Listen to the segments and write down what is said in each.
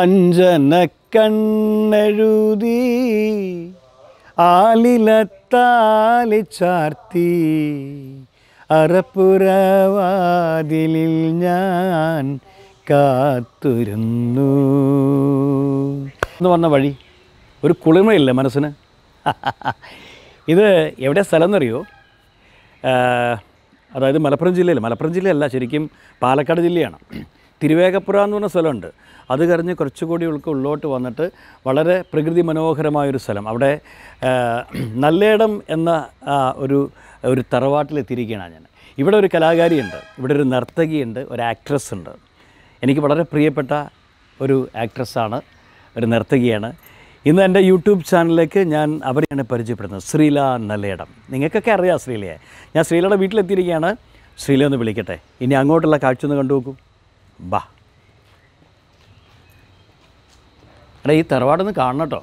അഞ്ജന കണ്ണെഴുതി ആലിലത്താലി ചാർത്തി അറപ്പുറവാതിലിൽ ഞാൻ കാത്തുരുന്നു എന്ന് പറഞ്ഞ വഴി ഒരു കുളിമയില്ല മനസ്സിന് ഇത് എവിടെ സ്ഥലം എന്നറിയോ അതായത് മലപ്പുറം ജില്ലയിൽ മലപ്പുറം ജില്ലയല്ല ശരിക്കും പാലക്കാട് ജില്ലയാണ് തിരുവേഗപ്പുര എന്ന് പറഞ്ഞ സ്ഥലമുണ്ട് അത് കഴിഞ്ഞ് കുറച്ചുകൂടി ഉൾക്ക് ഉള്ളോട്ട് വന്നിട്ട് വളരെ പ്രകൃതി മനോഹരമായൊരു സ്ഥലം അവിടെ നല്ലയിടം എന്ന ഒരു ഒരു തറവാട്ടിലെത്തിയിരിക്കുകയാണ് ഞാൻ ഇവിടെ ഒരു കലാകാരിയുണ്ട് ഇവിടെ ഒരു നർത്തകിയുണ്ട് ഒരു ആക്ട്രസ് ഉണ്ട് എനിക്ക് വളരെ പ്രിയപ്പെട്ട ഒരു ആക്ട്രസ്സാണ് ഒരു നർത്തകിയാണ് ഇന്ന് എൻ്റെ യൂട്യൂബ് ചാനലിലേക്ക് ഞാൻ അവരെയാണ് പരിചയപ്പെടുന്നത് ശ്രീല നല്ലയിടം നിങ്ങൾക്കൊക്കെ അറിയാം ശ്രീലയെ ഞാൻ ശ്രീലയുടെ വീട്ടിലെത്തിയിരിക്കുകയാണ് ശ്രീല ഒന്ന് വിളിക്കട്ടെ ഇനി അങ്ങോട്ടുള്ള കാഴ്ച ഒന്ന് കണ്ടു നോക്കൂ ബാ എടാ ഈ തറവാടൊന്ന് കാണണം കേട്ടോ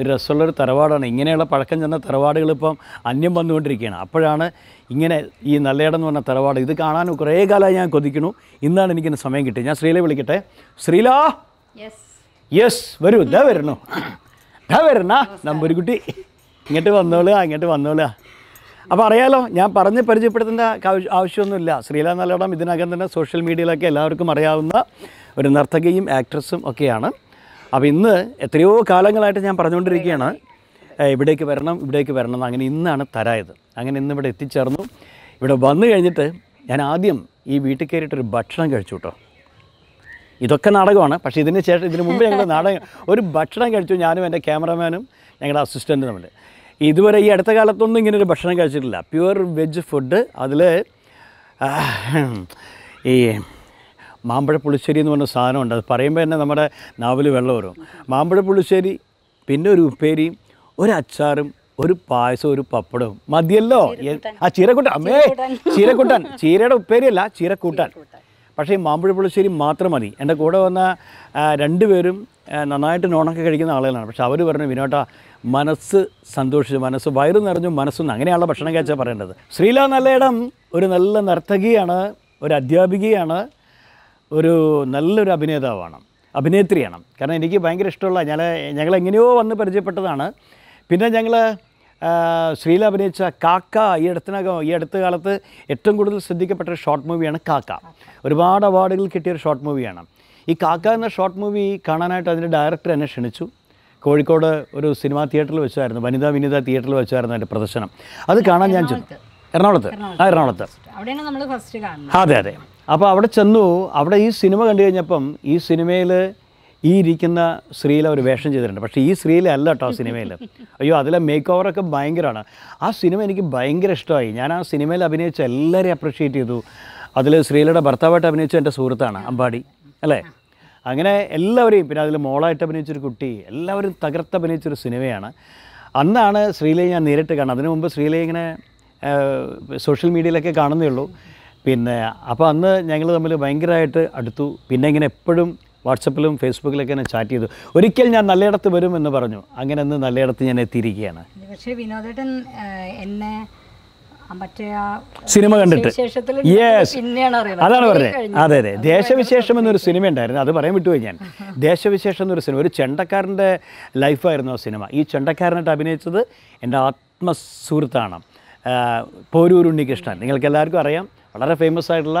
ഒരു രസമുള്ളൊരു തറവാടാണ് ഇങ്ങനെയുള്ള പഴക്കം ചെന്ന തറവാടുകൾ ഇപ്പം അന്യം വന്നുകൊണ്ടിരിക്കുകയാണ് അപ്പോഴാണ് ഇങ്ങനെ ഈ നല്ലയിടം പറഞ്ഞ തറവാട് ഇത് കാണാൻ കുറേ കാലമായി ഞാൻ കൊതിക്കണു ഇന്നാണ് എനിക്കിന്ന് സമയം കിട്ടിയത് ഞാൻ ശ്രീലെ വിളിക്കട്ടെ ശ്രീല യെസ് വരൂ ഇതാ വരണോ ഇതാ വരണ നമ്പൂരിക്കുട്ടി ഇങ്ങോട്ട് വന്നോളുക ഇങ്ങോട്ട് വന്നോളുക അപ്പോൾ അറിയാലോ ഞാൻ പറഞ്ഞ് പരിചയപ്പെടുത്തേണ്ട ആവശ്യമൊന്നുമില്ല ശ്രീല നല്ലോണം ഇതിനകം തന്നെ സോഷ്യൽ മീഡിയയിലൊക്കെ എല്ലാവർക്കും അറിയാവുന്ന ഒരു നർത്തകിയും ആക്ട്രസും ഒക്കെയാണ് അപ്പോൾ ഇന്ന് എത്രയോ കാലങ്ങളായിട്ട് ഞാൻ പറഞ്ഞുകൊണ്ടിരിക്കുകയാണ് ഇവിടേക്ക് വരണം ഇവിടേക്ക് വരണം അങ്ങനെ ഇന്നാണ് തരായത് അങ്ങനെ ഇന്ന് ഇവിടെ എത്തിച്ചേർന്നു ഇവിടെ വന്നു കഴിഞ്ഞിട്ട് ഞാൻ ആദ്യം ഈ വീട്ടിൽ കയറിയിട്ടൊരു ഭക്ഷണം കഴിച്ചു കേട്ടോ ഇതൊക്കെ നാടകമാണ് പക്ഷേ ഇതിന് ശേഷം ഇതിന് മുമ്പ് ഞങ്ങൾ നാടകം ഒരു ഭക്ഷണം കഴിച്ചു ഞാനും എൻ്റെ ക്യാമറമാനും ഞങ്ങളുടെ അസിസ്റ്റൻറ്റും തമ്മിൽ ഇതുവരെ ഈ അടുത്ത കാലത്തൊന്നും ഇങ്ങനെ ഒരു ഭക്ഷണം കഴിച്ചിട്ടില്ല പ്യുവർ വെജ് ഫുഡ് അതിൽ ഈ മാമ്പഴ പുളിശ്ശേരി എന്ന് പറഞ്ഞ സാധനമുണ്ട് അത് പറയുമ്പോൾ തന്നെ നമ്മുടെ നാവിൽ വെള്ളം വരും മാമ്പഴ പുളിശ്ശേരി പിന്നെ ഒരു ഉപ്പേരിയും ഒരു അച്ചാറും ഒരു പായസം ഒരു പപ്പടവും മതിയല്ലോ ആ ചീരക്കൂട്ടൻ അമ്മേ ചീരക്കൂട്ടൻ ചീരയുടെ ഉപ്പേരിയല്ല ചീരക്കൂട്ടൻ പക്ഷേ ഈ മാമ്പഴ പുളിശ്ശേരി മാത്രം മതി എൻ്റെ കൂടെ വന്ന രണ്ടുപേരും നന്നായിട്ട് നോണൊക്കെ കഴിക്കുന്ന ആളുകളാണ് പക്ഷെ അവർ പറഞ്ഞു വിനോട്ടാ മനസ്സ് സന്തോഷിച്ച് മനസ്സ് വയറ് നിറഞ്ഞു മനസ്സൊന്നും അങ്ങനെയുള്ള ഭക്ഷണം കഴിച്ചാൽ പറയേണ്ടത് ശ്രീല നല്ലയിടം ഒരു നല്ല നർത്തകിയാണ് ഒരു അധ്യാപികയാണ് ഒരു നല്ലൊരു അഭിനേതാവാണ് അഭിനേത്രിയാണ് കാരണം എനിക്ക് ഭയങ്കര ഇഷ്ടമുള്ള ഞാൻ ഞങ്ങൾ എങ്ങനെയോ വന്ന് പരിചയപ്പെട്ടതാണ് പിന്നെ ഞങ്ങൾ ശ്രീല അഭിനയിച്ച കാക്ക ഈ അടുത്തിനകം ഈ അടുത്ത കാലത്ത് ഏറ്റവും കൂടുതൽ ശ്രദ്ധിക്കപ്പെട്ട ഒരു ഷോർട്ട് മൂവിയാണ് കാക്ക ഒരുപാട് അവാർഡുകൾ കിട്ടിയ ഒരു ഷോർട്ട് മൂവിയാണ് ഈ കാക്ക എന്ന ഷോർട്ട് മൂവി കാണാനായിട്ട് അതിൻ്റെ ഡയറക്ടർ എന്നെ ക്ഷണിച്ചു കോഴിക്കോട് ഒരു സിനിമാ തിയേറ്ററിൽ വെച്ചായിരുന്നു വനിതാ വിനിത തിയേറ്ററിൽ വെച്ചായിരുന്നു അതിൻ്റെ പ്രദർശനം അത് കാണാൻ ഞാൻ ചെന്നു എറണാകുളത്ത് ആ എറണാകുളത്ത് അതെ അതെ അപ്പോൾ അവിടെ ചെന്നു അവിടെ ഈ സിനിമ കണ്ടു കഴിഞ്ഞപ്പം ഈ സിനിമയിൽ ഈ ഇരിക്കുന്ന സ്ത്രീയിൽ അവർ വേഷം ചെയ്തിട്ടുണ്ട് പക്ഷേ ഈ സ്ത്രീയിൽ അല്ല കേട്ടോ സിനിമയിൽ അയ്യോ അതിലെ മേക്ക് ഓവറൊക്കെ ഭയങ്കരമാണ് ആ സിനിമ എനിക്ക് ഭയങ്കര ഇഷ്ടമായി ഞാൻ ആ സിനിമയിൽ അഭിനയിച്ച എല്ലാവരെയും അപ്രീഷിയേറ്റ് ചെയ്തു അതിൽ സ്ത്രീകളുടെ ഭർത്താവായിട്ട് അഭിനയിച്ച എൻ്റെ സുഹൃത്താണ് അമ്പാടി അല്ലേ അങ്ങനെ എല്ലാവരെയും പിന്നെ അതിൽ മോളായിട്ട് അഭിനയിച്ചൊരു കുട്ടി എല്ലാവരും തകർത്ത് അഭിനയിച്ചൊരു സിനിമയാണ് അന്നാണ് ശ്രീലയെ ഞാൻ നേരിട്ട് കാണുന്നത് അതിനു മുമ്പ് ശ്രീലയെ ഇങ്ങനെ സോഷ്യൽ മീഡിയയിലൊക്കെ കാണുന്നേ ഉള്ളൂ പിന്നെ അപ്പോൾ അന്ന് ഞങ്ങൾ തമ്മിൽ ഭയങ്കരമായിട്ട് അടുത്തു പിന്നെ ഇങ്ങനെ എപ്പോഴും വാട്സപ്പിലും ഫേസ്ബുക്കിലൊക്കെ ഞാൻ ചാറ്റ് ചെയ്തു ഒരിക്കൽ ഞാൻ നല്ലയിടത്ത് വരും എന്ന് പറഞ്ഞു അങ്ങനെ അന്ന് നല്ലയിടത്ത് ഞാൻ എത്തിയിരിക്കുകയാണ് പക്ഷേ വിനോദേട്ടൻ എന്നെ സിനിമ കണ്ടിട്ട് അതാണ് പറഞ്ഞത് അതെ അതെ ദേശവിശേഷം എന്നൊരു സിനിമ ഉണ്ടായിരുന്നു അത് പറയാൻ വിട്ടുപോയി ഞാൻ ദേശവിശേഷം എന്നൊരു സിനിമ ഒരു ചെണ്ടക്കാരൻ്റെ ലൈഫായിരുന്നു ആ സിനിമ ഈ ചെണ്ടക്കാരനായിട്ട് അഭിനയിച്ചത് എൻ്റെ ആത്മസുഹൃത്താണ് പോരൂർ ഉണ്ണികൃഷ്ണൻ നിങ്ങൾക്ക് എല്ലാവർക്കും അറിയാം വളരെ ഫേമസ് ആയിട്ടുള്ള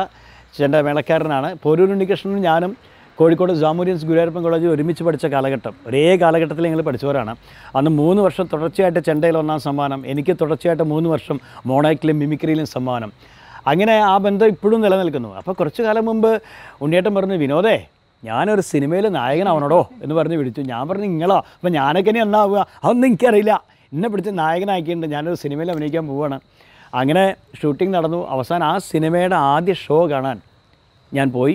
ചെണ്ട മേളക്കാരനാണ് പോരൂർ ഉണ്ണികൃഷ്ണനും ഞാനും കോഴിക്കോട് ജാമൂരിയൻസ് ഗുരുവായൂരപ്പൻ കോളേജിൽ ഒരുമിച്ച് പഠിച്ച കാലഘട്ടം ഒരേ കാലഘട്ടത്തിൽ ഞങ്ങൾ പഠിച്ചവരാണ് അന്ന് മൂന്ന് വർഷം തുടർച്ചയായിട്ട് ചെണ്ടയിൽ ഒന്നാം സമ്മാനം എനിക്ക് തുടർച്ചയായിട്ട് മൂന്ന് വർഷം മോണാക്കിലും മിമിക്രിയിലും സമ്മാനം അങ്ങനെ ആ ബന്ധം ഇപ്പോഴും നിലനിൽക്കുന്നു അപ്പോൾ കുറച്ച് കാലം മുമ്പ് ഉണ്ണിയേട്ടൻ പറഞ്ഞു വിനോദേ ഞാനൊരു സിനിമയിൽ നായകനാവണോടോ എന്ന് പറഞ്ഞ് വിളിച്ചു ഞാൻ പറഞ്ഞു നിങ്ങളോ അപ്പം ഞാനൊക്കെ ഇനി എന്നാവുക അതൊന്നും എനിക്കറിയില്ല എന്നെ പിടിച്ച് നായകനാക്കിയിട്ടുണ്ട് ഞാനൊരു സിനിമയിൽ അഭിനയിക്കാൻ പോവുകയാണ് അങ്ങനെ ഷൂട്ടിംഗ് നടന്നു അവസാനം ആ സിനിമയുടെ ആദ്യ ഷോ കാണാൻ ഞാൻ പോയി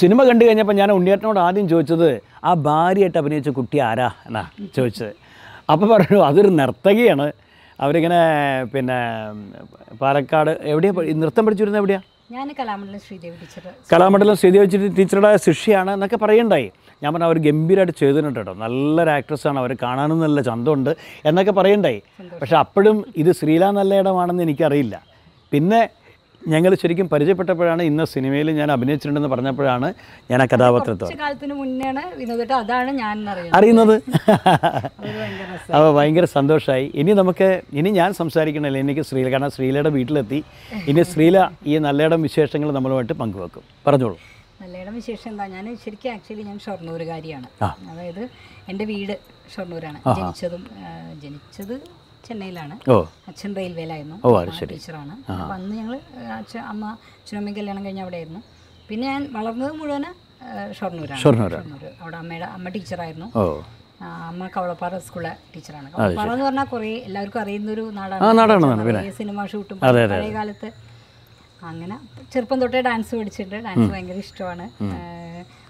സിനിമ കണ്ടു കഴിഞ്ഞപ്പോൾ ഞാൻ ഉണ്ണിയേട്ടനോട് ആദ്യം ചോദിച്ചത് ആ ഭാര്യയായിട്ട് അഭിനയിച്ച കുട്ടി ആരാ എന്നാ ചോദിച്ചത് അപ്പോൾ പറഞ്ഞു അതൊരു നർത്തകിയാണ് അവരിങ്ങനെ പിന്നെ പാലക്കാട് എവിടെയാണ് നൃത്തം പഠിച്ചിരുന്നത് എവിടെയാണ് ഞാൻ കലാമണ്ഡലം ശ്രീദേവി ടീച്ചർ കലാമണ്ഡലം ശ്രീദേവി ടീച്ചറുടെ ശിഷ്യയാണ് എന്നൊക്കെ പറയണ്ടായി ഞാൻ പറഞ്ഞു അവർ ഗംഭീരമായിട്ട് ചെയ്തിട്ടുണ്ട് കേട്ടോ നല്ലൊരു ആക്ട്രസ്സാണ് അവർ കാണാനും നല്ല ചന്തമുണ്ട് എന്നൊക്കെ പറയണ്ടായി പക്ഷെ അപ്പോഴും ഇത് ശ്രീലാ ഇടമാണെന്ന് എനിക്കറിയില്ല പിന്നെ ഞങ്ങൾ ശരിക്കും പരിചയപ്പെട്ടപ്പോഴാണ് ഇന്ന് സിനിമയിൽ ഞാൻ അഭിനയിച്ചിട്ടുണ്ടെന്ന് പറഞ്ഞപ്പോഴാണ് ഞാൻ ആ കഥാപാത്രത്തോ അതാണ് ഞാൻ അറിയുന്നത് അപ്പോൾ ഭയങ്കര സന്തോഷമായി ഇനി നമുക്ക് ഇനി ഞാൻ സംസാരിക്കണമല്ലോ എനിക്ക് ശ്രീല കാരണം ശ്രീലയുടെ വീട്ടിലെത്തി ഇനി ശ്രീല ഈ നല്ലയിടം വിശേഷങ്ങൾ നമ്മളുമായിട്ട് പങ്കുവെക്കും പറഞ്ഞോളൂ നല്ലയിടം വിശേഷം എന്താ ഞാൻ ശരിക്കും ആക്ച്വലി ഞാൻ ഷൊർണൂരുകാരിയാണ് അതായത് എൻ്റെ വീട് ഷൊർണൂരാണ് ജനിച്ചതും ജനിച്ചത് ചെന്നൈയിലാണ് അച്ഛൻ റെയിൽവേയിലായിരുന്നു ടീച്ചറാണ് അപ്പം അന്ന് ഞങ്ങൾ അച്ഛൻ അമ്മ അച്ഛനമ്മയും കല്യാണം കഴിഞ്ഞ ആയിരുന്നു പിന്നെ ഞാൻ വളർന്നത് മുഴുവൻ ഷൊർണൂരാണ് ഷൊർണൂർ അവിടെ അമ്മയുടെ അമ്മ ടീച്ചറായിരുന്നു അമ്മ കവളപ്പാറ സ്കൂളിലെ ടീച്ചറാണ് കവളപ്പാറ എന്ന് പറഞ്ഞാൽ കുറേ എല്ലാവർക്കും അറിയുന്ന ഒരു നാടാണ് സിനിമ ഷൂട്ടും പഴയ കാലത്ത് അങ്ങനെ ചെറുപ്പം തൊട്ടേ ഡാൻസ് പഠിച്ചിട്ട് ഡാൻസ് ഭയങ്കര ഇഷ്ടമാണ്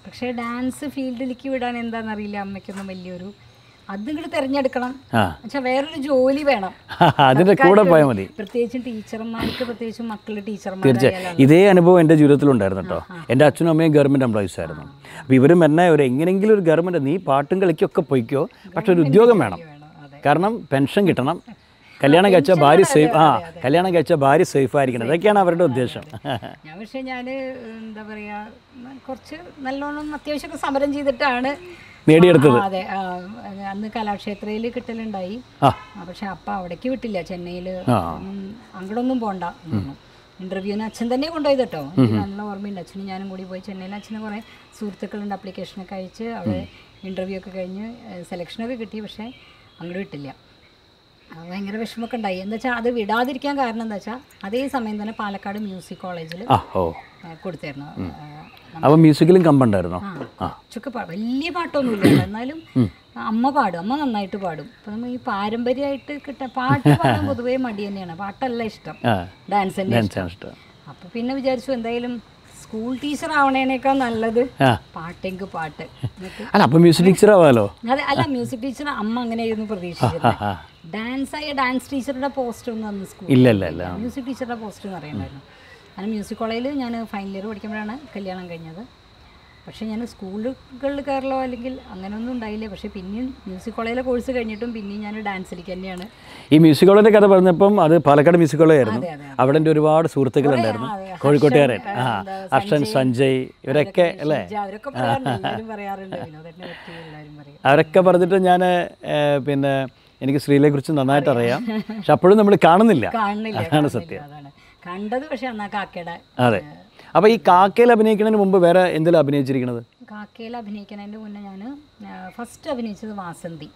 പക്ഷേ ഡാൻസ് ഫീൽഡിലേക്ക് വിടാൻ എന്താണെന്നറിയില്ല അമ്മയ്ക്കൊന്നും വലിയൊരു തിരഞ്ഞെടുക്കണം വേറൊരു ജോലി വേണം അതിന്റെ കൂടെ പോയാൽ മതി പ്രത്യേകിച്ചും ടീച്ചർമാർക്ക് പ്രത്യേകിച്ചും മക്കളുടെ ടീച്ചർമാർ തീർച്ചയായും ഇതേ അനുഭവം എൻ്റെ ജീവിതത്തിലുണ്ടായിരുന്നു കേട്ടോ എൻ്റെ അച്ഛനും അമ്മയും ഗവൺമെന്റ് എംപ്ലോയീസ് ആയിരുന്നു അപ്പോൾ ഇവരും എന്നെ ഒരു എങ്ങനെയെങ്കിലും ഒരു ഗവൺമെന്റ് നീ പാട്ടും കളിക്കൊക്കെ പോയിക്കോ പക്ഷെ ഒരു ഉദ്യോഗം വേണം കാരണം പെൻഷൻ കിട്ടണം കല്യാണം കഴിച്ച ഭാര്യ സേഫ് ആ കല്യാണം കഴിച്ച ഭാര്യ സേഫ് ആയിരിക്കണം അതൊക്കെയാണ് അവരുടെ ഉദ്ദേശം ഞാൻ പക്ഷേ ഞാൻ എന്താ പറയാ കുറച്ച് നല്ലോണം അത്യാവശ്യം സമരം ചെയ്തിട്ടാണ് നേടിയെടുത്തത് അതെ അന്ന് കലാക്ഷേത്രയിൽ കിട്ടലുണ്ടായി പക്ഷെ അപ്പ അവിടേക്ക് വിട്ടില്ല ചെന്നൈയിൽ അങ്ങോട്ടൊന്നും പോണ്ട ഇന്റർവ്യൂന് അച്ഛൻ തന്നെ കൊണ്ടുപോയി കേട്ടോ നല്ല ഓർമ്മയുണ്ട് അച്ഛനും ഞാനും കൂടി പോയി ചെന്നൈയിൽ അച്ഛന് കുറേ സുഹൃത്തുക്കളുണ്ട് അപ്ലിക്കേഷനൊക്കെ അയച്ച് അവിടെ ഇന്റർവ്യൂ ഒക്കെ കഴിഞ്ഞ് സെലക്ഷനൊക്കെ കിട്ടി പക്ഷേ അങ്ങോട്ട് വിട്ടില്ല ഭയങ്കര വിഷമമൊക്കെ ഉണ്ടായി എന്താ വെച്ചാൽ അത് വിടാതിരിക്കാൻ കാരണം എന്താ വെച്ചാൽ അതേ സമയം തന്നെ പാലക്കാട് മ്യൂസിക് കോളേജിൽ കൊടുത്തായിരുന്നു അപ്പോൾ മ്യൂസിക്കിലും കമ്പുണ്ടായിരുന്നു ചുക്ക് പാടും വലിയ പാട്ടൊന്നുമില്ല എന്നാലും അമ്മ പാടും അമ്മ നന്നായിട്ട് പാടും അപ്പൊ നമ്മൾ ഈ പാരമ്പര്യമായിട്ട് കിട്ട പാട്ട് പാടാൻ പൊതുവേ മടി തന്നെയാണ് പാട്ടല്ല ഇഷ്ടം ഡാൻസ് തന്നെ ഇഷ്ടം അപ്പോൾ പിന്നെ വിചാരിച്ചു എന്തായാലും സ്കൂൾ ടീച്ചർ ആവണേനേക്കാൾ നല്ലത് പാട്ടെങ്കിൽ പാട്ട് അല്ല അപ്പൊ മ്യൂസിക് ടീച്ചർ ആവാലോ അതെ അല്ല മ്യൂസിക് ടീച്ചർ അമ്മ അങ്ങനെയായിരുന്നു പ്രതീക്ഷിച്ചത് ഡാൻസ് ആയ ഡാൻസ് ടീച്ചറുടെ പോസ്റ്റ് ഒന്നും അന്ന് ഇല്ല മ്യൂസിക് ടീച്ചറുടെ പോസ്റ്റ് എന്ന് അറിയണ്ടായിരുന്നു അങ്ങനെ മ്യൂസിക് കോളേജിൽ ഞാൻ ഫൈനൽ ഇയർ പഠിക്കുമ്പോഴാണ് കല്യാണം കഴിഞ്ഞത് പക്ഷേ ഞാൻ സ്കൂളുകളിൽ കയറലോ അല്ലെങ്കിൽ അങ്ങനെയൊന്നും ഉണ്ടായില്ല പക്ഷേ പിന്നെയും മ്യൂസിക് കോളേജിലെ കോഴ്സ് കഴിഞ്ഞിട്ടും പിന്നെയും ഞാൻ ഡാൻസിലേക്ക് തന്നെയാണ് ഈ മ്യൂസിക് കോളേജിൻ്റെ കഥ പറഞ്ഞപ്പം അത് പാലക്കാട് മ്യൂസിക് കോളേജായിരുന്നു അവിടെ എൻ്റെ ഒരുപാട് ഉണ്ടായിരുന്നു കോഴിക്കോട്ടുകാരൻ അർഷൻ സഞ്ജയ് ഇവരൊക്കെ അല്ലേ അവരൊക്കെ പറഞ്ഞിട്ട് ഞാൻ പിന്നെ എനിക്ക് കുറിച്ച് നന്നായിട്ട് അറിയാം പക്ഷെ അപ്പോഴും നമ്മൾ കാണുന്നില്ല അതാണ് സത്യം കണ്ടത് പക്ഷെ അന്ന് അതെ അപ്പോൾ ഈ കാക്കയിൽ അഭിനയിക്കുന്നതിന് മുമ്പ് വേറെ എന്തെങ്കിലും അഭിനയിച്ചിരിക്കുന്നത് കാക്കയിൽ അഭിനയിക്കുന്നതിന്റെ മുന്നേ ഞാൻ ഫസ്റ്റ് അഭിനയിച്ചത് വാസന്തി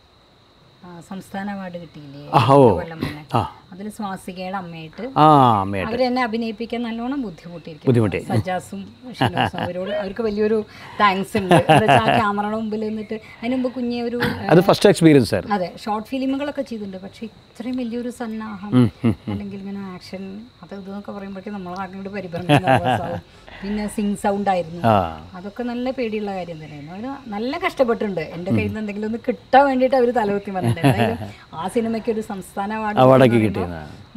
സംസ്ഥാന അവാർഡ് കിട്ടിയില്ലേ ആ അഭിനയിപ്പിക്കാൻ നല്ലോണം ബുദ്ധിമുട്ടി അവരോട് വലിയൊരു താങ്ക്സ് ഉണ്ട് ആ ക്യാമറയുടെ നിന്നിട്ട് ഒരു അത് ഫസ്റ്റ് എക്സ്പീരിയൻസ് അതെ ഷോർട്ട് ഫിലിമുകളൊക്കെ പക്ഷേ ഇത്രയും വലിയൊരു അല്ലെങ്കിൽ ആക്ഷൻ പിന്നെ സിങ് സൗണ്ട് ആയിരുന്നു അതൊക്കെ നല്ല പേടിയുള്ള കാര്യം തന്നെയായിരുന്നു അവർ നല്ല കഷ്ടപ്പെട്ടിട്ടുണ്ട് എൻ്റെ കയ്യിൽ നിന്ന് എന്തെങ്കിലും ഒന്ന് കിട്ടാൻ വേണ്ടിയിട്ട് അവർ തലകുത്തി പറഞ്ഞിട്ടുണ്ടായിരുന്നു ആ സിനിമയ്ക്ക് ഒരു സംസ്ഥാന അവാർഡ് കിട്ടി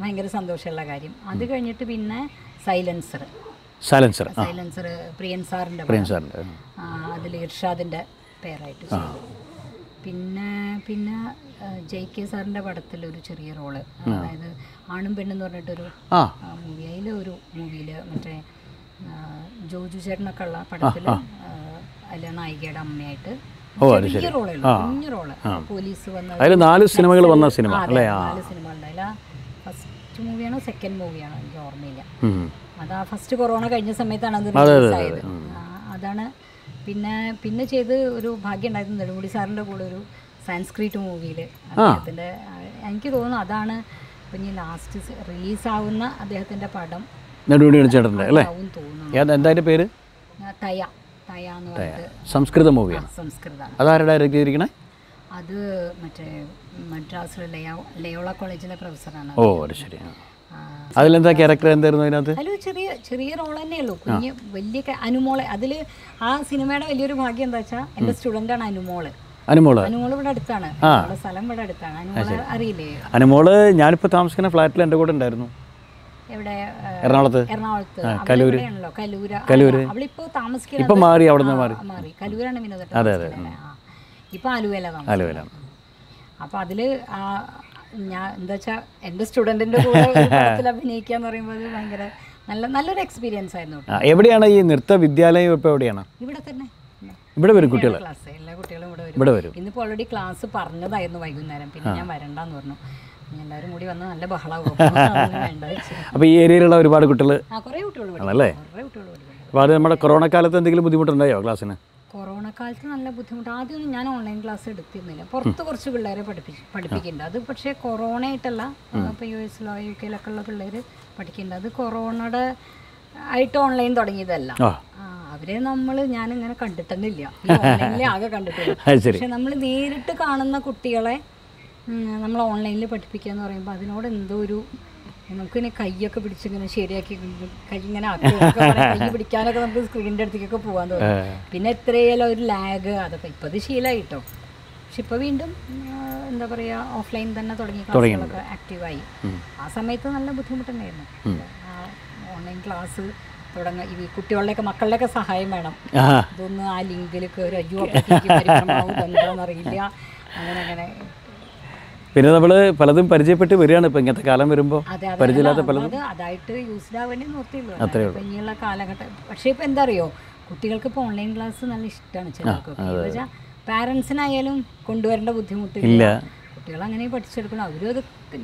ഭയങ്കര സന്തോഷമുള്ള കാര്യം അത് കഴിഞ്ഞിട്ട് പിന്നെ സൈലൻസർ സൈലൻസർ സൈലൻസർ പ്രിയൻ സാറിൻ്റെ പ്രിയൻ സാറിൻ്റെ അതിൽ ഇർഷാദിൻ്റെ പേരായിട്ട് പിന്നെ പിന്നെ ജെ കെ സാറിൻ്റെ പടത്തിൽ ഒരു ചെറിയ റോള് അതായത് ആണും പെണ്ണെന്ന് പറഞ്ഞിട്ടൊരു മൂവി അതിൽ ഒരു മൂവിയിൽ മറ്റേ ജോജു ചേട്ടനൊക്കെ ഉള്ള പടത്തിൽ അല്ല നായികയുടെ അമ്മയായിട്ട് കുഞ്ഞു റോളേ ഉള്ളൂ കുഞ്ഞു റോള് പോലീസ് വന്ന നാല് സിനിമകൾ വന്ന സിനിമ നാല് സിനിമ ഉണ്ടായില്ല ഫസ്റ്റ് മൂവിയാണോ സെക്കൻഡ് മൂവിയാണോ എനിക്ക് ഓർമ്മയില്ല അത് ആ ഫസ്റ്റ് കൊറോണ കഴിഞ്ഞ സമയത്താണ് അത് റിലീസായത് അതാണ് പിന്നെ പിന്നെ ചെയ്ത് ഒരു ഭാഗ്യം ഉണ്ടായിരുന്നു നെടുമുടി സാറിൻ്റെ കൂടെ ഒരു സാൻസ്ക്രീറ്റ് മൂവിയിൽ അദ്ദേഹത്തിൻ്റെ എനിക്ക് തോന്നുന്നു അതാണ് ഇനി ലാസ്റ്റ് റിലീസാവുന്ന അദ്ദേഹത്തിൻ്റെ പടം നെടുമുടി ചേട്ടൻ്റെ അല്ലേ എന്തായാലും പേര് തയ തയ എന്ന് പറഞ്ഞിട്ട് സംസ്കൃത മൂവിയാണ് സംസ്കൃതമാണ് അതാരുടെ ഡയറക്റ്റ് ചെയ്തിരിക്കണേ അത് മറ്റേ മദ്രാസിലുള്ള ലയോള കോളേജിലെ പ്രൊഫസറാണ് ഓ അത് ശരി അതിലെന്താ ക്യാരക്ടർ എന്തായിരുന്നു അതിനകത്ത് അതിൽ ചെറിയ ചെറിയ റോൾ തന്നെയുള്ളൂ കുഞ്ഞ് വലിയ അനുമോളെ അതില് ആ സിനിമയുടെ വലിയൊരു ഭാഗ്യം എന്താ വെച്ചാൽ എൻ്റെ സ്റ്റുഡൻ്റാണ് അനുമോള് അനുമോള് അനുമോള് ഇവിടെ അടുത്താണ് സ്ഥലം ഇവിടെ അടുത്താണ് അനുമോള് അറിയില്ലേ അനുമോള് ഞാനിപ്പോൾ താമസിക്കുന്ന ഫ്ലാറ്റിൽ എന്റെ കൂടെ ഉണ്ടായിരുന്നു ഇവിടെ എറണാകുളത്ത് എറണാകുളത്ത് കലൂര് കലൂര കലൂര് അവളിപ്പോ താമസിക്കുന്നത് ഇപ്പൊ മാറി അവിടെ മാറി കലൂരാണ് വിനോദ അതെ അതെ ഇപ്പൊ ആലുവയിലാണ് ആലുവയിലാണ് അപ്പോൾ അതില് ഞാൻ എന്താ വെച്ചാൽ എൻ്റെ സ്റ്റുഡന്റിന്റെ കൂടെ അഭിനയിക്കുക എന്ന് പറയുമ്പോൾ ഭയങ്കര നല്ല നല്ലൊരു എക്സ്പീരിയൻസ് ആയിരുന്നു എവിടെയാണ് ഈ നൃത്ത വിദ്യാലയം ഇപ്പോൾ എവിടെയാണ് ഇവിടെ തന്നെ ഇവിടെ വരും കുട്ടികൾ എല്ലാ കുട്ടികളും ഇവിടെ വരും ഇവിടെ വരും ഇന്നിപ്പോൾ ഓൾറെഡി ക്ലാസ് പറഞ്ഞതായിരുന്നു വൈകുന്നേരം പിന്നെ ഞാൻ വരണ്ടെന്ന് പറഞ്ഞു എല്ലാവരും കൂടി വന്ന് നല്ല ബഹളാവും അപ്പോൾ ഈ ഏരിയയിലുള്ള ഒരുപാട് കുട്ടികൾ കുറേ കുട്ടികൾ ആണല്ലേ അപ്പോൾ അത് നമ്മുടെ കൊറോണ കാലത്ത് എന്തെങ്കിലും ബുദ്ധിമുട്ടുണ്ടായോ ക്ലാസ്സിന് കൊറോണ കാലത്ത് നല്ല ബുദ്ധിമുട്ട് ആദ്യമൊന്നും ഞാൻ ഓൺലൈൻ ക്ലാസ് എടുത്തിരുന്നില്ല പുറത്ത് കുറച്ച് പിള്ളേരെ പഠിപ്പിച്ച് പഠിപ്പിക്കുന്നുണ്ട് അത് പക്ഷേ കൊറോണ ആയിട്ടല്ല ഇപ്പോൾ യു എസിലോ യു കെയിലൊക്കെ ഉള്ള പിള്ളേർ പഠിക്കുന്നുണ്ട് അത് കൊറോണയുടെ ആയിട്ട് ഓൺലൈൻ തുടങ്ങിയതല്ല അവരെ നമ്മൾ ഞാനിങ്ങനെ കണ്ടിട്ടൊന്നുമില്ല ഓൺലൈനിലെ ആകെ കണ്ടിട്ടില്ല പക്ഷെ നമ്മൾ നേരിട്ട് കാണുന്ന കുട്ടികളെ നമ്മൾ ഓൺലൈനിൽ പഠിപ്പിക്കുക എന്ന് പറയുമ്പോൾ അതിനോട് എന്തോ ഒരു നമുക്കിങ്ങനെ കൈയൊക്കെ പിടിച്ചിങ്ങനെ ശരിയാക്കി കൈ ഇങ്ങനെ ആക്കി കൈ പിടിക്കാനൊക്കെ നമുക്ക് സ്ക്രീനിൻ്റെ അടുത്തേക്കൊക്കെ പോകാൻ തോന്നും പിന്നെ എത്രയായാലും ഒരു ലാഗ് അതൊക്കെ ഇപ്പം അത് ശീലമായി കിട്ടും പക്ഷെ ഇപ്പോൾ വീണ്ടും എന്താ പറയുക ഓഫ്ലൈൻ തന്നെ തുടങ്ങി ക്ലാസ്സുകളൊക്കെ ആക്റ്റീവായി ആ സമയത്ത് നല്ല ബുദ്ധിമുട്ടുണ്ടായിരുന്നു ഓൺലൈൻ ക്ലാസ് തുടങ്ങ ഈ കുട്ടികളുടെയൊക്കെ മക്കളുടെയൊക്കെ സഹായം വേണം ഇതൊന്ന് ആ ലിങ്കിൽ കയറി അയ്യോ അറിയില്ല അങ്ങനെ അങ്ങനെ പിന്നെ നമ്മൾ പലതും പരിചയപ്പെട്ട് വരികയാണ് ഇപ്പൊ ഇങ്ങനത്തെ കാലം വരുമ്പോ പരിചയമില്ലാത്ത പലതും അതായിട്ട് യൂസ്ഡാവേണ്ടി നിർത്തിയുള്ളൂ അത്രേ ഉള്ളൂ കാലഘട്ടം പക്ഷേ ഇപ്പം എന്താ അറിയോ കുട്ടികൾക്ക് ഇപ്പൊ ഓൺലൈൻ ക്ലാസ് നല്ല ഇഷ്ടമാണ് പാരന്റ്സിനായാലും കൊണ്ടുവരേണ്ട ബുദ്ധിമുട്ടില്ല കുട്ടികൾ അങ്ങനെ പഠിച്ചെടുക്കണം അവരത്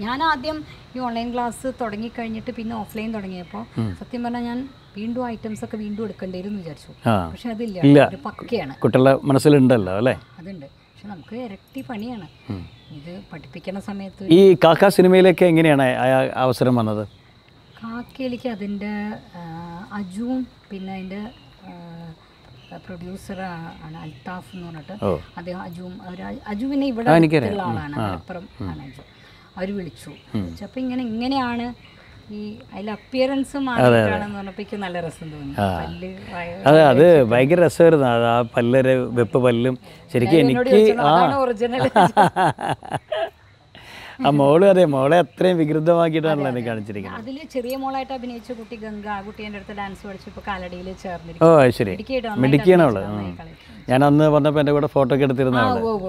ഞാൻ ആദ്യം ഈ ഓൺലൈൻ ക്ലാസ് തുടങ്ങി കഴിഞ്ഞിട്ട് പിന്നെ ഓഫ്ലൈൻ തുടങ്ങിയപ്പോൾ സത്യം പറഞ്ഞാൽ ഞാൻ വീണ്ടും ഐറ്റംസ് ഒക്കെ വീണ്ടും എടുക്കേണ്ടിയിരുന്നു വിചാരിച്ചു പക്ഷെ അതില്ല പക്കയാണ് കുട്ടികളുടെ മനസ്സിലുണ്ടല്ലോ അല്ലേ അതുണ്ട് പക്ഷെ നമുക്ക് ഇരട്ടി പണിയാണ് ഇത് പഠിപ്പിക്കുന്ന സമയത്ത് ഈ കാക്ക സിനിമയിലേക്ക് എങ്ങനെയാണ് അവസരം വന്നത് കാക്കയിലേക്ക് അതിൻ്റെ അജുവും പിന്നെ അതിൻ്റെ പ്രൊഡ്യൂസറാണ് ആണ് അൽത്താഫ് എന്ന് പറഞ്ഞിട്ട് അദ്ദേഹം അജുവും അജുവിനെ ഇവിടെ ആളാണ് മലപ്പുറം ആണ് അജു അവർ വിളിച്ചു അപ്പോൾ ഇങ്ങനെ ഇങ്ങനെയാണ് ഈ അപ്പിയറൻസ് പറഞ്ഞപ്പോൾ നല്ല തോന്നി അതെ അത് ഭയങ്കര രസമായിരുന്നു ആ പല്ലരെ വെപ്പ് പല്ലും ശരിക്കും എനിക്ക് ആ ആ മോള് അറിയാം മോളെ അത്രയും വികൃതമാക്കിയിട്ടാണല്ലോ എന്നെ കാണിച്ചിരിക്കുന്നത് അതിൽ ചെറിയ മോളായിട്ട് അഭിനയിച്ച കുട്ടി ഗംഗ ആ കുട്ടി എൻ്റെ അടുത്ത് ഡാൻസ് പഠിച്ചു ഇപ്പൊ കാലടിയിൽ ചേർന്നിരിക്കും ഓ ശരി മിടുക്കിയാണ് ഞാൻ അന്ന് വന്നപ്പോൾ എൻ്റെ കൂടെ ഫോട്ടോ ഒക്കെ എടുത്തിരുന്ന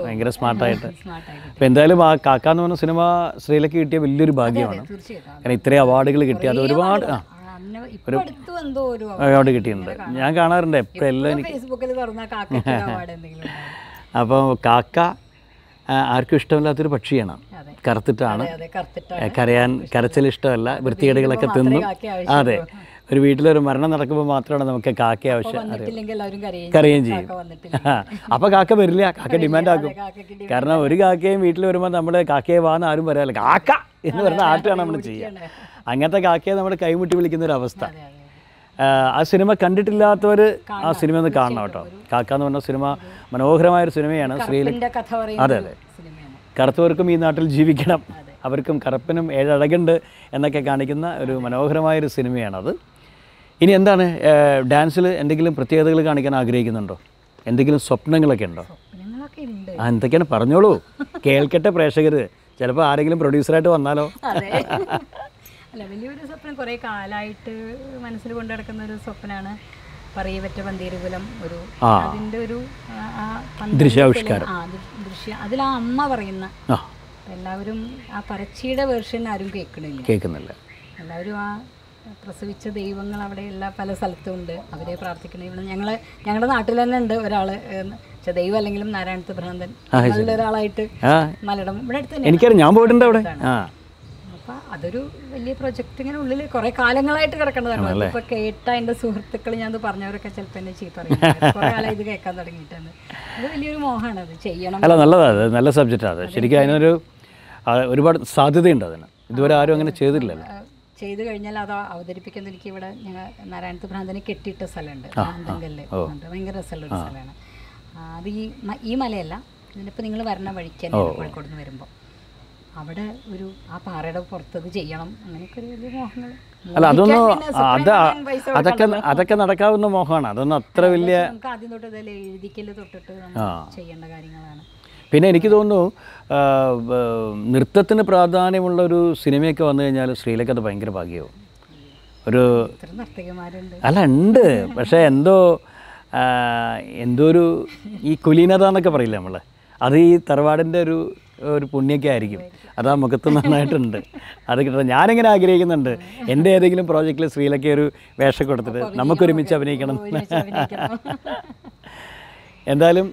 ഭയങ്കര സ്മാർട്ടായിട്ട് അപ്പം എന്തായാലും ആ കാക്ക എന്ന് പറഞ്ഞ സിനിമ ശ്രീലക്ക് കിട്ടിയ വലിയൊരു ഭാഗ്യമാണ് കാരണം ഇത്രയും അവാർഡുകൾ കിട്ടി അത് ഒരുപാട് ആ ഒരു അവാർഡ് കിട്ടിയിട്ടുണ്ട് ഞാൻ കാണാറുണ്ട് എപ്പോഴെല്ലാം എനിക്ക് അപ്പോൾ കാക്ക ആർക്കും ഇഷ്ടമില്ലാത്തൊരു പക്ഷിയാണ് കറുത്തിട്ടാണ് കരയാൻ കരച്ചൽ ഇഷ്ടമല്ല വൃത്തികേടുകളൊക്കെ തിന്നും അതെ ഒരു വീട്ടിലൊരു മരണം നടക്കുമ്പോൾ മാത്രമാണ് നമുക്ക് കാക്ക ആവശ്യം കറിയും ചെയ്യും അപ്പോൾ കാക്ക വരില്ല കാക്ക ഡിമാൻഡ് ആക്കും കാരണം ഒരു കാക്കയും വീട്ടിൽ വരുമ്പോൾ നമ്മൾ കാക്കയെ വാന്ന് ആരും പറയാറില്ല കാക്ക എന്ന് പറയുന്ന ആട്ടാണ് നമ്മൾ ചെയ്യുക അങ്ങനത്തെ കാക്കയെ നമ്മൾ കൈമുട്ടി വിളിക്കുന്ന ഒരു അവസ്ഥ ആ സിനിമ കണ്ടിട്ടില്ലാത്തവർ ആ സിനിമ ഒന്ന് കാണണം കേട്ടോ കാക്ക എന്ന് പറഞ്ഞ സിനിമ മനോഹരമായൊരു സിനിമയാണ് സ്ത്രീയിൽ അതെ അതെ കറുത്തവർക്കും ഈ നാട്ടിൽ ജീവിക്കണം അവർക്കും കറുപ്പിനും ഏഴഴകുണ്ട് എന്നൊക്കെ കാണിക്കുന്ന ഒരു മനോഹരമായൊരു സിനിമയാണത് ഇനി എന്താണ് ഡാൻസിൽ എന്തെങ്കിലും പ്രത്യേകതകൾ കാണിക്കാൻ ആഗ്രഹിക്കുന്നുണ്ടോ എന്തെങ്കിലും സ്വപ്നങ്ങളൊക്കെ ഉണ്ടോ ആ എന്തൊക്കെയാണ് പറഞ്ഞോളൂ കേൾക്കട്ടെ പ്രേക്ഷകർ ചിലപ്പോൾ ആരെങ്കിലും പ്രൊഡ്യൂസറായിട്ട് വന്നാലോ അല്ല വലിയൊരു സ്വപ്നം കുറേ കാലമായിട്ട് മനസ്സിൽ കൊണ്ടു നടക്കുന്ന ഒരു സ്വപ്നമാണ് പറയവറ്റ പന്തീരുകുലം ഒരു അതിന്റെ ഒരു ദൃശ്യാവിഷ്കാരം ദൃശ്യ അതിൽ ആ അമ്മ പറയുന്ന എല്ലാവരും ആ പറച്ചിയുടെ വേർഷൻ ആരും കേൾക്കണില്ല കേൾക്കുന്നില്ല എല്ലാവരും ആ പ്രസവിച്ച ദൈവങ്ങൾ അവിടെയുള്ള പല സ്ഥലത്തും ഉണ്ട് അവരെ പ്രാർത്ഥിക്കണ ഇവിടെ ഞങ്ങൾ ഞങ്ങളുടെ നാട്ടിൽ തന്നെ ഉണ്ട് ഒരാൾ ദൈവം അല്ലെങ്കിലും നാരായണത്ത് ഭ്രാന്തൻ അതിലൊരാളായിട്ട് മലയാളം ഇവിടെ അടുത്ത് എനിക്കറിയാം ഞാൻ പോയിട്ടുണ്ട് അവിടെ അതൊരു വലിയ പ്രൊജക്ട് ഇങ്ങനെ ഉള്ളിൽ കുറേ കാലങ്ങളായിട്ട് കിടക്കേണ്ടതാണ് ഇപ്പൊ കേട്ട എന്റെ സുഹൃത്തുക്കൾ ഞാൻ പറഞ്ഞവരൊക്കെ ചിലപ്പോ എന്നെ ചീത്ത കുറേ കാലം ഇത് കേൾക്കാൻ തുടങ്ങിയിട്ടാണ് അത് വലിയൊരു മോഹമാണ് അത് ചെയ്യണം അല്ല നല്ലതാണ് നല്ല സബ്ജക്റ്റ് ആണ് ശരിക്കും അതിനൊരു ഒരുപാട് സാധ്യതയുണ്ട് അതിന് ഇതുവരെ ആരും അങ്ങനെ ചെയ്തില്ലല്ലോ ചെയ്തു കഴിഞ്ഞാൽ അത് അവതരിപ്പിക്കുന്ന എനിക്ക് ഇവിടെ ഞങ്ങൾ നാരായണത്ത് ഭ്രാന്തനെ കെട്ടിയിട്ട സ്ഥലമുണ്ട് ഭയങ്കര രസമുള്ള ഒരു സ്ഥലമാണ് അത് ഈ ഈ മലയല്ല ഇതിനിപ്പോൾ നിങ്ങൾ വരണ വഴിക്കാൻ കോഴിക്കോട് നിന്ന് വരുമ്പോൾ അവിടെ ഒരു ആ പാറയുടെ പുറത്തത് ചെയ്യണം അങ്ങനെയൊക്കെ ഒരു വലിയ മോഹങ്ങൾ അല്ല അതൊന്നും അത് അതൊക്കെ അതൊക്കെ നടക്കാവുന്ന മോഹമാണ് അതൊന്നും അത്ര വലിയ നമുക്ക് ആദ്യം ചെയ്യേണ്ട കാര്യങ്ങളാണ് പിന്നെ എനിക്ക് തോന്നുന്നു നൃത്തത്തിന് പ്രാധാന്യമുള്ള ഒരു സിനിമയൊക്കെ വന്നു കഴിഞ്ഞാൽ സ്ത്രീയിലേക്ക് അത് ഭയങ്കര ഭാഗ്യവും ഒരു അല്ല ഉണ്ട് പക്ഷേ എന്തോ എന്തോ ഒരു ഈ കുലീനത എന്നൊക്കെ പറയില്ല നമ്മൾ അത് ഈ തറവാടിൻ്റെ ഒരു ഒരു പുണ്യൊക്കെ ആയിരിക്കും അത് ആ മുഖത്ത് നന്നായിട്ടുണ്ട് അത് കിട്ടണം ഞാനിങ്ങനെ ആഗ്രഹിക്കുന്നുണ്ട് എൻ്റെ ഏതെങ്കിലും പ്രോജക്റ്റിൽ ശ്രീലക്ക ഒരു വേഷം കൊടുത്തിട്ട് നമുക്കൊരുമിച്ച് അഭിനയിക്കണം എന്തായാലും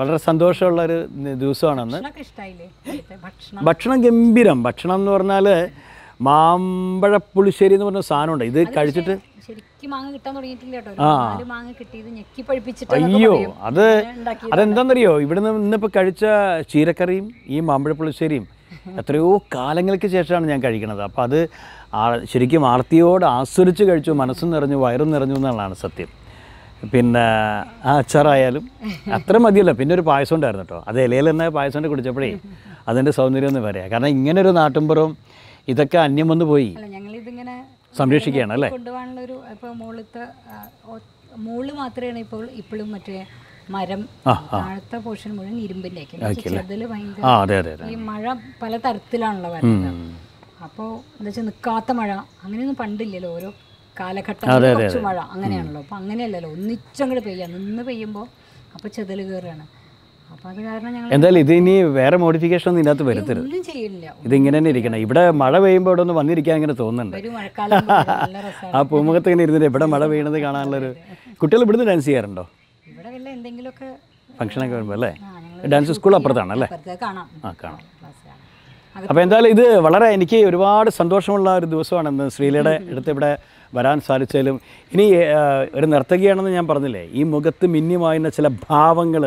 വളരെ സന്തോഷമുള്ള ഒരു ദിവസമാണെന്ന് ഭക്ഷണം ഗംഭീരം ഭക്ഷണം എന്ന് പറഞ്ഞാൽ മാമ്പഴപ്പുളിശ്ശേരി എന്ന് പറഞ്ഞ സാധനമുണ്ട് ഇത് കഴിച്ചിട്ട് അയ്യോ അത് അതെന്താണെന്നറിയോ ഇവിടുന്ന് ഇന്നിപ്പോൾ കഴിച്ച ചീരക്കറിയും ഈ മാമ്പഴപ്പുളിശ്ശേരിയും എത്രയോ കാലങ്ങൾക്ക് ശേഷമാണ് ഞാൻ കഴിക്കുന്നത് അപ്പോൾ അത് ശരിക്കും ആർത്തിയോട് ആസ്വദിച്ച് കഴിച്ചു മനസ്സും നിറഞ്ഞു വയറും നിറഞ്ഞു എന്നുള്ളതാണ് സത്യം പിന്നെ ആ അച്ചാറായാലും അത്ര മതിയല്ല പിന്നെ ഒരു പായസം ഉണ്ടായിരുന്നു കേട്ടോ അത് ഇലയിൽ തന്നെ പായസം കൊണ്ട് കുടിച്ചപ്പോഴേ അതിൻ്റെ സൗന്ദര്യം എന്ന് പറയാം കാരണം ഇങ്ങനെ ഒരു നാട്ടുമ്പുറം ഇതൊക്കെ അന്യം വന്നു പോയി സംരക്ഷിക്കുകയാണ് അല്ലേ കൊണ്ടുപോകാനുള്ള ഒരു ഇപ്പോൾ മുകളിലത്തെ മോള് മാത്രമേ ഇപ്പോൾ ഇപ്പോഴും മറ്റേ മരം താഴത്തെ പോർഷൻ മുഴുവൻ ഇരുമ്പിലേക്ക് ചെറുതിൽ ഭയങ്കര ഈ മഴ പല തരത്തിലാണല്ലോ വരുന്നത് അപ്പോ എന്താ വെച്ചാൽ നിൽക്കാത്ത മഴ അങ്ങനെയൊന്നും പണ്ടില്ലല്ലോ ഓരോ കാലഘട്ടം കുറച്ച് മഴ അങ്ങനെയാണല്ലോ അപ്പോൾ അങ്ങനെയല്ലല്ലോ ഒന്നിച്ചങ്ങോട്ട് പെയ്യാം നിന്ന് പെയ്യുമ്പോൾ അപ്പോൾ ചെതൽ കയറുകയാണ് എന്തായാലും ഇത് ഇനി വേറെ മോഡിഫിക്കേഷൻ ഒന്നും ഇതിനകത്ത് വരുത്തരുത് ഇതിങ്ങനെ തന്നെ ഇരിക്കണം ഇവിടെ മഴ പെയ്യുമ്പോൾ ഇവിടെ ഒന്ന് വന്നിരിക്കാൻ ഇങ്ങനെ തോന്നുന്നുണ്ട് ആ പൂമുഖത്ത് ഇങ്ങനെ ഇരുന്നിട്ട് ഇവിടെ മഴ പെയ്യണത് കാണാനുള്ളൊരു കുട്ടികൾ ഇവിടുന്ന് ഡാൻസ് ചെയ്യാറുണ്ടോ കാര്യങ്ങളിൽ എന്തെങ്കിലുമൊക്കെ ഫംഗ്ഷനൊക്കെ വരുമ്പോൾ അല്ലേ ഡാൻസ് സ്കൂൾ അപ്പുറത്താണ് അല്ലേ ആ കാണാം അപ്പോൾ എന്തായാലും ഇത് വളരെ എനിക്ക് ഒരുപാട് സന്തോഷമുള്ള ഒരു ദിവസമാണ് ഇന്ന് ശ്രീലയുടെ അടുത്ത് ഇവിടെ വരാൻ സാധിച്ചാലും ഇനി ഒരു നർത്തകിയാണെന്ന് ഞാൻ പറഞ്ഞില്ലേ ഈ മുഖത്ത് മിന്യമായിരുന്ന ചില ഭാവങ്ങൾ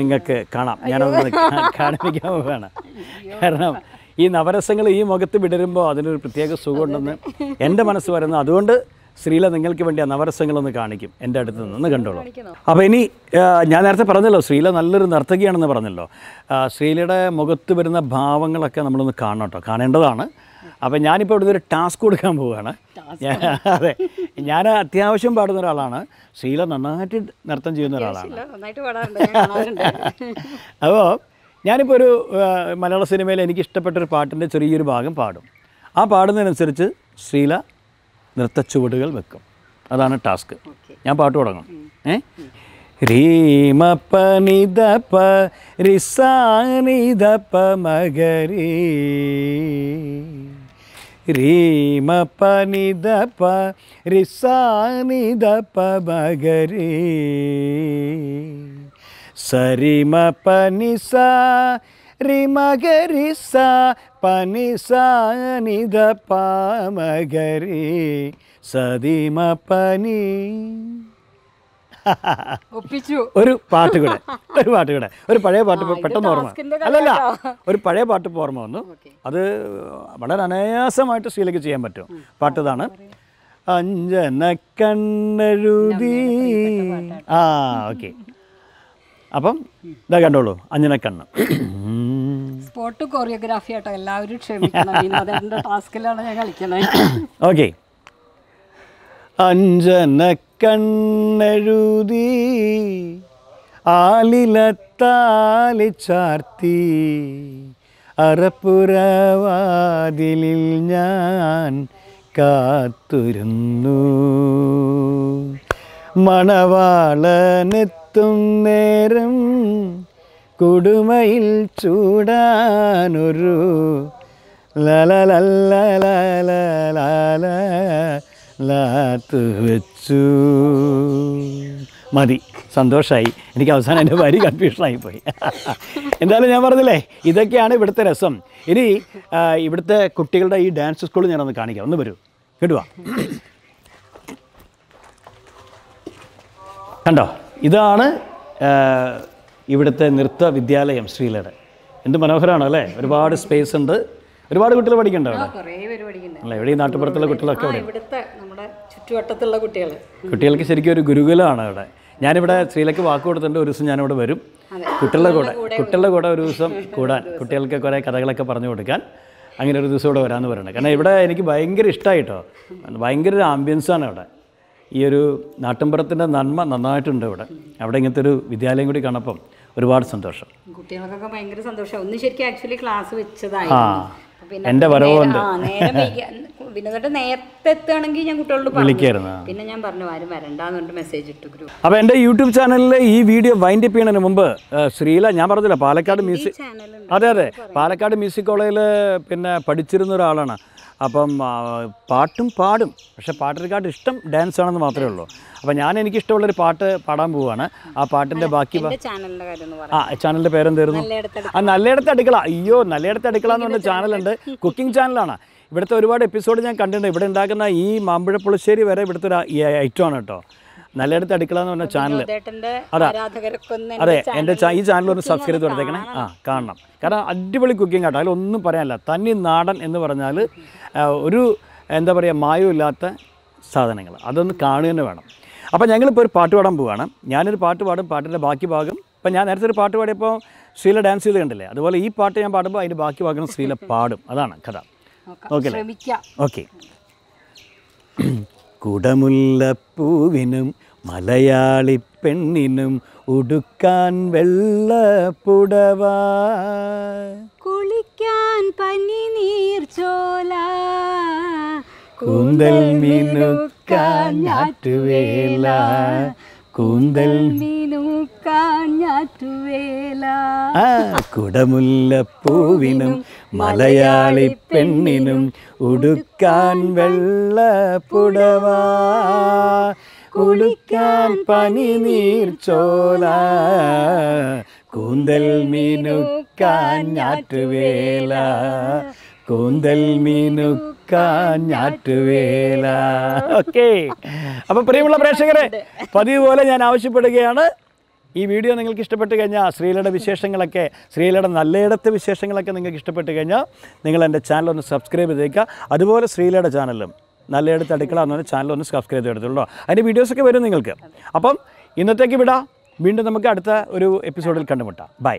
നിങ്ങൾക്ക് കാണാം ഞാനത് കാണിപ്പിക്കാൻ വേണം കാരണം ഈ നവരസങ്ങൾ ഈ മുഖത്ത് വിടരുമ്പോൾ അതിനൊരു പ്രത്യേക സുഖമുണ്ടെന്ന് എൻ്റെ മനസ്സ് വരുന്നു അതുകൊണ്ട് ശ്രീല നിങ്ങൾക്ക് വേണ്ടി ആ നവരസങ്ങളൊന്ന് കാണിക്കും എൻ്റെ അടുത്ത് നിന്ന് കണ്ടോളൂ അപ്പോൾ ഇനി ഞാൻ നേരത്തെ പറഞ്ഞല്ലോ ശ്രീല നല്ലൊരു നർത്തകിയാണെന്ന് പറഞ്ഞല്ലോ ശ്രീലയുടെ മുഖത്ത് വരുന്ന ഭാവങ്ങളൊക്കെ നമ്മളൊന്ന് കാണണം കേട്ടോ കാണേണ്ടതാണ് അപ്പം ഞാനിപ്പോൾ ഇവിടുത്തെ ഒരു ടാസ്ക് കൊടുക്കാൻ പോവുകയാണ് അതെ ഞാൻ അത്യാവശ്യം പാടുന്ന ഒരാളാണ് ശ്രീല നന്നായിട്ട് നൃത്തം ചെയ്യുന്ന ഒരാളാണ് അപ്പോൾ ഞാനിപ്പോൾ ഒരു മലയാള സിനിമയിൽ എനിക്ക് ഇഷ്ടപ്പെട്ട ഒരു പാട്ടിൻ്റെ ചെറിയൊരു ഭാഗം പാടും ആ പാടുന്നതിനനുസരിച്ച് ശ്രീല നൃത്തച്ചുവടുകൾ വെക്കും അതാണ് ടാസ്ക് ഞാൻ പാട്ട് തുടങ്ങും ഏ രീമപ്പനിതപ്പ റിസാനിതപ്പ മകരി രീമപ്പനിതപ്പ റിസാനിതപ്പ മകരി സരിമപ്പനിസ ரிமகரி சா பனி சாநித பாமகரி സതിമ പനി ഒപ്പിച്ചു ഒരു പാട്ട് കൂടെ ഒരു പാട്ട് കൂടെ ഒരു പഴയ പാട്ട് പെട്ടെന്ന് ഓർമ്മ അല്ലല്ല ഒരു പഴയ പാട്ട് ഇപ്പോൾ ഓർമ്മ വന്നു അത് വളരെ അനായാസമായിട്ട് ശ്രീലേക്ക് ചെയ്യാൻ പറ്റും ഇതാണ് അഞ്ജന കണ്ണെഴുതി ആ ഓക്കെ അപ്പം ഇതാ കണ്ടോളൂ അഞ്ജന കണ്ണ് സ്പോട്ട് കൊറിയോഗ്രാഫി ആട്ടോ എല്ലാവരും ക്ഷമിക്കണം അതിൻ്റെ ടാസ്കിലാണ് ഞാൻ കളിക്കുന്നത് ഓക്കെ അഞ്ജന കണ്ണെഴുതി ആലിലത്താലി ചാർത്തി അറപ്പുറവാതിലിൽ ഞാൻ കാത്തുരുന്നു മണവാളനെത്തും നേരം കൊടുമയിൽ ചൂടാനൊരു ലാത്തു വെച്ചു മതി സന്തോഷമായി എനിക്ക് അവസാനം എൻ്റെ വരി കൺഫ്യൂഷനായി പോയി എന്തായാലും ഞാൻ പറഞ്ഞില്ലേ ഇതൊക്കെയാണ് ഇവിടുത്തെ രസം ഇനി ഇവിടുത്തെ കുട്ടികളുടെ ഈ ഡാൻസ് സ്കൂൾ ഞാനൊന്ന് കാണിക്കാം ഒന്ന് വരൂ കേട്ടുവാ കണ്ടോ ഇതാണ് ഇവിടുത്തെ നൃത്ത വിദ്യാലയം ശ്രീലയുടെ എന്ത് മനോഹരമാണ് അല്ലേ ഒരുപാട് സ്പേസ് ഉണ്ട് ഒരുപാട് കുട്ടികൾ പഠിക്കണ്ട അല്ല ഇവിടെ ഈ നാട്ടുപുറത്തുള്ള കുട്ടികളൊക്കെ ചുറ്റുവട്ടത്തുള്ള കുട്ടികൾ കുട്ടികൾക്ക് ശരിക്കും ഒരു ഗുരുകുലമാണ് ഇവിടെ ഞാനിവിടെ ശ്രീലയ്ക്ക് വാക്ക് കൊടുത്തിട്ടുണ്ട് ഒരു ദിവസം ഞാനിവിടെ വരും കുട്ടികളുടെ കൂടെ കുട്ടികളുടെ കൂടെ ഒരു ദിവസം കൂടാൻ കുട്ടികൾക്ക് കുറേ കഥകളൊക്കെ പറഞ്ഞു കൊടുക്കാൻ അങ്ങനെ ഒരു ദിവസം ഇവിടെ വരാമെന്ന് പറയുന്നത് കാരണം ഇവിടെ എനിക്ക് ഭയങ്കര ഇഷ്ടമായിട്ടോ ഭയങ്കര ഒരു ആംബിയൻസാണ് ഇവിടെ ഈ ഒരു നാട്ടിൻപുറത്തിൻ്റെ നന്മ നന്നായിട്ടുണ്ട് ഇവിടെ അവിടെ ഇങ്ങനത്തെ ഒരു വിദ്യാലയം കൂടി കാണപ്പം ഒരുപാട് സന്തോഷം കുട്ടികൾക്കൊക്കെ ഭയങ്കര സന്തോഷം ഒന്ന് ശരിക്കും ആക്ച്വലി ക്ലാസ് വെച്ചതായി എന്റെ വരവുണ്ട് വിനോദട്ട് നേരത്തെ എത്തുകയാണെങ്കിൽ ഞാൻ കുട്ടികളോട് വിളിക്കായിരുന്നു പിന്നെ ഞാൻ പറഞ്ഞു ആരും വരണ്ടെന്നുണ്ട് മെസ്സേജ് ഇട്ടു ഗ്രൂപ്പ് അപ്പോൾ എൻ്റെ യൂട്യൂബ് ചാനലിലെ ഈ വീഡിയോ വൈൻഡ് അപ്പ് ചെയ്യുന്നതിന് മുമ്പ് ശ്രീല ഞാൻ പറഞ്ഞില്ല പാലക്കാട് മ്യൂസിക് അതെ അതെ പാലക്കാട് മ്യൂസിക് കോളേജിൽ പിന്നെ പഠിച്ചിരുന്ന ഒരാളാണ് അപ്പം പാട്ടും പാടും പക്ഷേ പാട്ടിനെക്കാട്ട് ഇഷ്ടം ഡാൻസ് ആണെന്ന് മാത്രമേ ഉള്ളൂ അപ്പം ഞാൻ എനിക്ക് ഇഷ്ടമുള്ളൊരു പാട്ട് പാടാൻ പോവുകയാണ് ആ പാട്ടിൻ്റെ ബാക്കി ആ ചാനലിൻ്റെ പേരെന്തായിരുന്നു ആ നല്ലയിടത്ത് അടുക്കള അയ്യോ നല്ലയിടത്ത് അടുക്കള എന്ന് പറഞ്ഞ ചാനലുണ്ട് കുക്കിംഗ് ചാനലാണ് ഇവിടുത്തെ ഒരുപാട് എപ്പിസോഡ് ഞാൻ കണ്ടിട്ടുണ്ട് ഇവിടെ ഉണ്ടാക്കുന്ന ഈ മാമ്പഴ പുളിശ്ശേരി വരെ ഇവിടുത്തെ ഒരു ഐറ്റമാണ് കേട്ടോ നല്ലയിടത്ത് അടുക്കള എന്ന് പറഞ്ഞ ചാനൽ അതാ അതെ എൻ്റെ ഈ ചാനൽ ഒന്ന് സബ്സ്ക്രൈബ് ചെയ്തേക്കണേ ആ കാണണം കാരണം അടിപൊളി കുക്കിംഗ് കേട്ടോ അതിലൊന്നും പറയാനില്ല തന്നി നാടൻ എന്ന് പറഞ്ഞാൽ ഒരു എന്താ പറയുക മായമില്ലാത്ത സാധനങ്ങൾ അതൊന്ന് കാണുക തന്നെ വേണം അപ്പോൾ ഞങ്ങളിപ്പോൾ ഒരു പാട്ട് പാടാൻ പോവുകയാണ് ഞാനൊരു പാട്ട് പാടും പാട്ടിൻ്റെ ബാക്കി ഭാഗം ഇപ്പം ഞാൻ നേരത്തെ ഒരു പാട്ട് പാടിയപ്പോൾ ശ്രീല ഡാൻസ് ചെയ്ത് കണ്ടില്ലേ അതുപോലെ ഈ പാട്ട് ഞാൻ പാടുമ്പോൾ അതിൻ്റെ ബാക്കി ഭാഗം ശ്രീല പാടും അതാണ് കഥ ഓക്കെ ഓക്കെ കുടമുല്ലപ്പൂവിനും മലയാളി പെണ്ണിനും ഉടുക്കാൻ വെള്ള പുടവ കുളിക്കാൻ പനി നീർ ചോല കൂന്തൽ മീനുക്കാൻ ഞാറ്റുവേല കൂന്തൽ മീനുക്കാൻ കുടമുല്ല കുടമുല്ലപ്പൂവിനും മലയാളി പെണ്ണിനും ഉടുക്കാൻ വെള്ള പുടവാ കുളിക്കാൻ നീർ ചോല കൂന്തൽ മീനുക്കാൻ ഞാറ്റുവേല കൂന്തൽ മീനുക്കാൻ ഞാറ്റുവേല ഓക്കെ അപ്പൊ പ്രിയമുള്ള പ്രേക്ഷകരെ പതിവ് പോലെ ഞാൻ ആവശ്യപ്പെടുകയാണ് ഈ വീഡിയോ നിങ്ങൾക്ക് ഇഷ്ടപ്പെട്ട് കഴിഞ്ഞാൽ ശ്രീലയുടെ വിശേഷങ്ങളൊക്കെ ശ്രീലയുടെ നല്ലയിടത്തെ വിശേഷങ്ങളൊക്കെ നിങ്ങൾക്ക് ഇഷ്ടപ്പെട്ട് കഴിഞ്ഞാൽ നിങ്ങൾ എൻ്റെ ചാനൽ ഒന്ന് സബ്സ്ക്രൈബ് ചെയ്തേക്കുക അതുപോലെ ശ്രീലയുടെ ചാനലും നല്ലയിടത്ത് അടുക്കള എന്ന് പറഞ്ഞാൽ ചാനൽ ഒന്ന് സബ്സ്ക്രൈബ് ചെയ്തെടുത്തുള്ളൂ അതിൻ്റെ വീഡിയോസൊക്കെ വരും നിങ്ങൾക്ക് അപ്പം ഇന്നത്തേക്ക് വിടാം വീണ്ടും നമുക്ക് അടുത്ത ഒരു എപ്പിസോഡിൽ കണ്ടുമുട്ടാം ബൈ